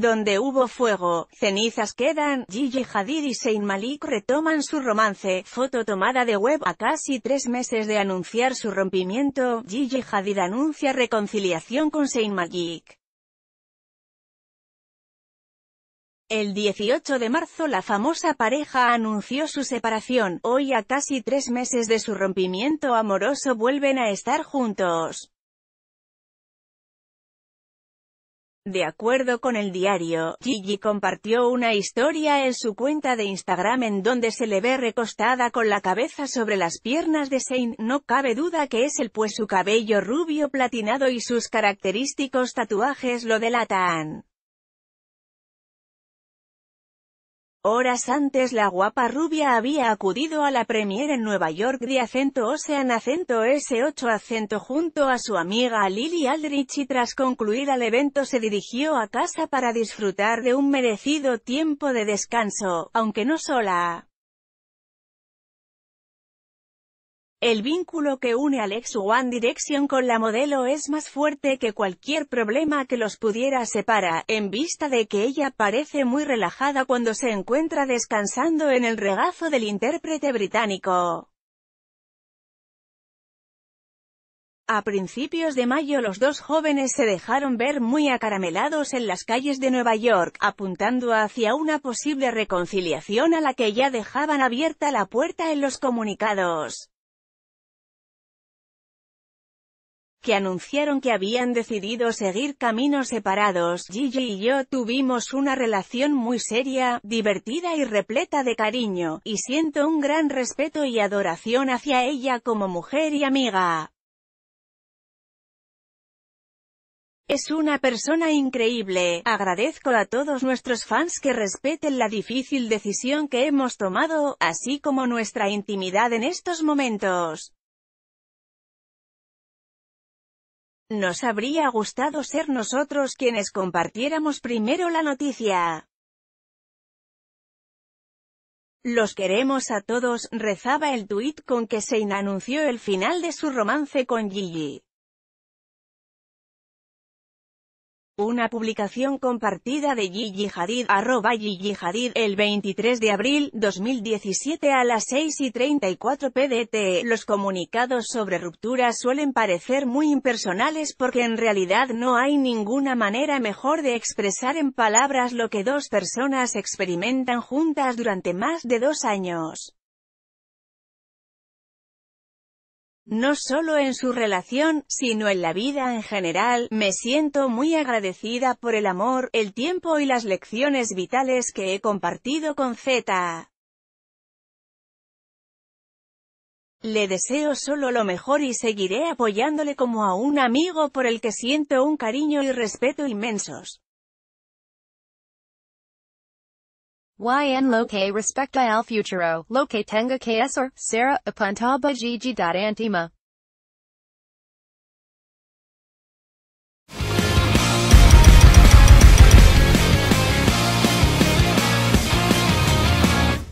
Donde hubo fuego, cenizas quedan, Gigi Hadid y Saint Malik retoman su romance, foto tomada de web a casi tres meses de anunciar su rompimiento, Gigi Hadid anuncia reconciliación con Saint Malik. El 18 de marzo la famosa pareja anunció su separación, hoy a casi tres meses de su rompimiento amoroso vuelven a estar juntos. De acuerdo con el diario, Gigi compartió una historia en su cuenta de Instagram en donde se le ve recostada con la cabeza sobre las piernas de Shane, No cabe duda que es él pues su cabello rubio platinado y sus característicos tatuajes lo delatan. Horas antes la guapa rubia había acudido a la premiere en Nueva York de Acento Ocean Acento S8 Acento junto a su amiga Lily Aldrich y tras concluir el evento se dirigió a casa para disfrutar de un merecido tiempo de descanso, aunque no sola. El vínculo que une al ex One Direction con la modelo es más fuerte que cualquier problema que los pudiera separar, en vista de que ella parece muy relajada cuando se encuentra descansando en el regazo del intérprete británico. A principios de mayo los dos jóvenes se dejaron ver muy acaramelados en las calles de Nueva York, apuntando hacia una posible reconciliación a la que ya dejaban abierta la puerta en los comunicados. que anunciaron que habían decidido seguir caminos separados. Gigi y yo tuvimos una relación muy seria, divertida y repleta de cariño, y siento un gran respeto y adoración hacia ella como mujer y amiga. Es una persona increíble, agradezco a todos nuestros fans que respeten la difícil decisión que hemos tomado, así como nuestra intimidad en estos momentos. Nos habría gustado ser nosotros quienes compartiéramos primero la noticia. Los queremos a todos, rezaba el tuit con que Sein anunció el final de su romance con Gigi. Una publicación compartida de Gigi Hadid, arroba el 23 de abril 2017 a las 6 y 34 pdt. Los comunicados sobre ruptura suelen parecer muy impersonales porque en realidad no hay ninguna manera mejor de expresar en palabras lo que dos personas experimentan juntas durante más de dos años. no solo en su relación, sino en la vida en general, me siento muy agradecida por el amor, el tiempo y las lecciones vitales que he compartido con Z. Le deseo solo lo mejor y seguiré apoyándole como a un amigo por el que siento un cariño y respeto inmensos. yn loque respecti al futuro, loque tenga que esor, será, apuntaba gigi.antima.